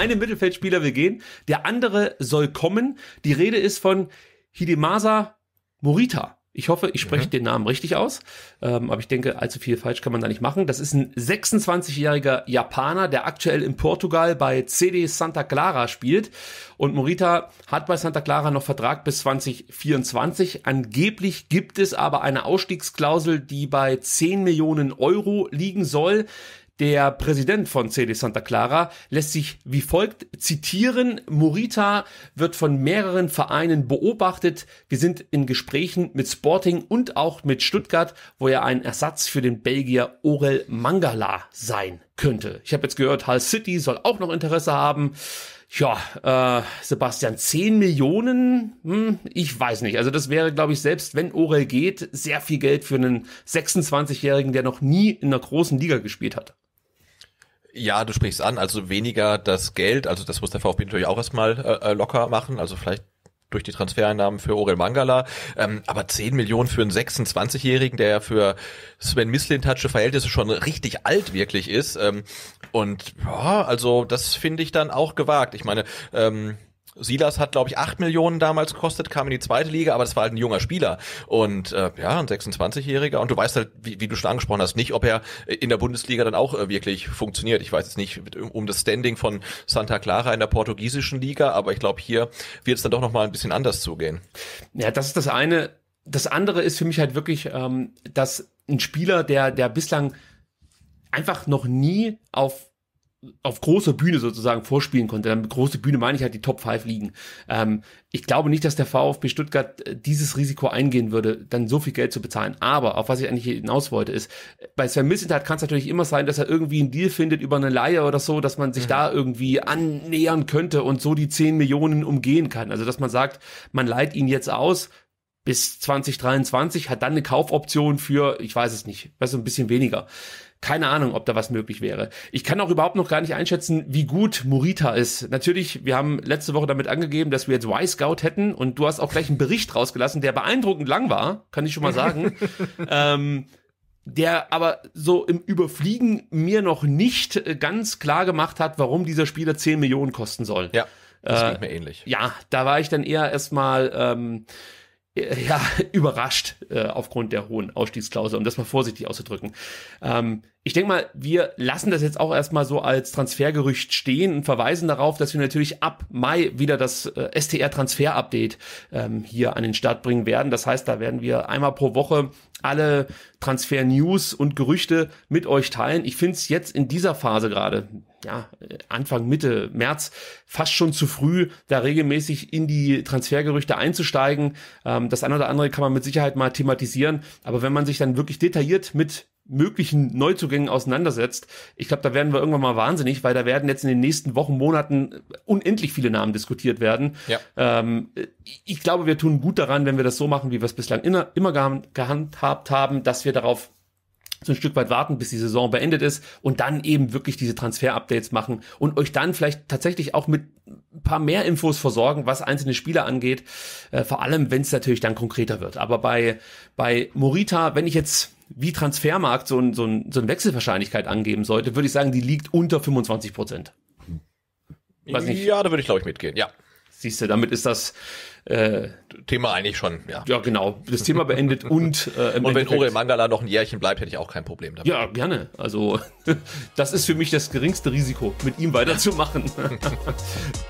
eine Mittelfeldspieler will gehen, der andere soll kommen. Die Rede ist von Hidemasa Morita. Ich hoffe, ich spreche mhm. den Namen richtig aus. Ähm, aber ich denke, allzu viel falsch kann man da nicht machen. Das ist ein 26-jähriger Japaner, der aktuell in Portugal bei CD Santa Clara spielt. Und Morita hat bei Santa Clara noch Vertrag bis 2024. Angeblich gibt es aber eine Ausstiegsklausel, die bei 10 Millionen Euro liegen soll. Der Präsident von CD Santa Clara lässt sich wie folgt zitieren. Morita wird von mehreren Vereinen beobachtet. Wir sind in Gesprächen mit Sporting und auch mit Stuttgart, wo er ein Ersatz für den Belgier Orel Mangala sein könnte. Ich habe jetzt gehört, Hull City soll auch noch Interesse haben. Ja, äh, Sebastian, 10 Millionen? Hm, ich weiß nicht. Also das wäre, glaube ich, selbst wenn Orel geht, sehr viel Geld für einen 26-Jährigen, der noch nie in einer großen Liga gespielt hat. Ja, du sprichst an, also weniger das Geld, also das muss der VfB natürlich auch erstmal äh, äh locker machen, also vielleicht durch die Transfereinnahmen für Orel Mangala, ähm, aber 10 Millionen für einen 26-Jährigen, der ja für Sven Mislintatsche Verhältnisse schon richtig alt wirklich ist ähm, und ja, also das finde ich dann auch gewagt. Ich meine, ähm, Silas hat, glaube ich, 8 Millionen damals gekostet, kam in die zweite Liga, aber das war halt ein junger Spieler. Und äh, ja, ein 26-Jähriger. Und du weißt halt, wie, wie du schon angesprochen hast, nicht, ob er in der Bundesliga dann auch äh, wirklich funktioniert. Ich weiß jetzt nicht um das Standing von Santa Clara in der portugiesischen Liga, aber ich glaube, hier wird es dann doch nochmal ein bisschen anders zugehen. Ja, das ist das eine. Das andere ist für mich halt wirklich, ähm, dass ein Spieler, der, der bislang einfach noch nie auf auf großer Bühne sozusagen vorspielen konnte. Dann große Bühne meine ich halt die Top 5 liegen. Ähm, ich glaube nicht, dass der VfB Stuttgart äh, dieses Risiko eingehen würde, dann so viel Geld zu bezahlen. Aber auf was ich eigentlich hinaus wollte, ist, bei Sven Missentat kann es natürlich immer sein, dass er irgendwie einen Deal findet über eine Leihe oder so, dass man sich mhm. da irgendwie annähern könnte und so die 10 Millionen umgehen kann. Also dass man sagt, man leiht ihn jetzt aus, bis 2023, hat dann eine Kaufoption für, ich weiß es nicht, weißt du, ein bisschen weniger. Keine Ahnung, ob da was möglich wäre. Ich kann auch überhaupt noch gar nicht einschätzen, wie gut Morita ist. Natürlich, wir haben letzte Woche damit angegeben, dass wir jetzt Y-Scout hätten und du hast auch gleich einen Bericht rausgelassen, der beeindruckend lang war, kann ich schon mal sagen. ähm, der aber so im Überfliegen mir noch nicht äh, ganz klar gemacht hat, warum dieser Spieler 10 Millionen kosten soll. Ja, das äh, geht mir ähnlich. Ja, da war ich dann eher erstmal ähm, äh, ja, überrascht äh, aufgrund der hohen Ausstiegsklausel, um das mal vorsichtig auszudrücken. Ähm, ich denke mal, wir lassen das jetzt auch erstmal so als Transfergerücht stehen und verweisen darauf, dass wir natürlich ab Mai wieder das äh, STR-Transfer-Update ähm, hier an den Start bringen werden. Das heißt, da werden wir einmal pro Woche alle Transfer-News und Gerüchte mit euch teilen. Ich finde es jetzt in dieser Phase gerade, ja, Anfang, Mitte März, fast schon zu früh, da regelmäßig in die Transfergerüchte einzusteigen. Ähm, das eine oder andere kann man mit Sicherheit mal thematisieren. Aber wenn man sich dann wirklich detailliert mit möglichen Neuzugängen auseinandersetzt. Ich glaube, da werden wir irgendwann mal wahnsinnig, weil da werden jetzt in den nächsten Wochen, Monaten unendlich viele Namen diskutiert werden. Ja. Ähm, ich glaube, wir tun gut daran, wenn wir das so machen, wie wir es bislang inner, immer gehandhabt haben, dass wir darauf so ein Stück weit warten, bis die Saison beendet ist und dann eben wirklich diese Transfer-Updates machen und euch dann vielleicht tatsächlich auch mit ein paar mehr Infos versorgen, was einzelne Spieler angeht, äh, vor allem wenn es natürlich dann konkreter wird. Aber bei, bei Morita, wenn ich jetzt wie Transfermarkt so, ein, so, ein, so eine Wechselwahrscheinlichkeit angeben sollte, würde ich sagen, die liegt unter 25 Prozent. Ja, da würde ich, glaube ich, mitgehen, ja. Siehst du, damit ist das äh, Thema eigentlich schon, ja. Ja, genau. Das Thema beendet und äh, im Und wenn Ore Mangala noch ein Jährchen bleibt, hätte ich auch kein Problem damit. Ja, gerne. Also das ist für mich das geringste Risiko, mit ihm weiterzumachen.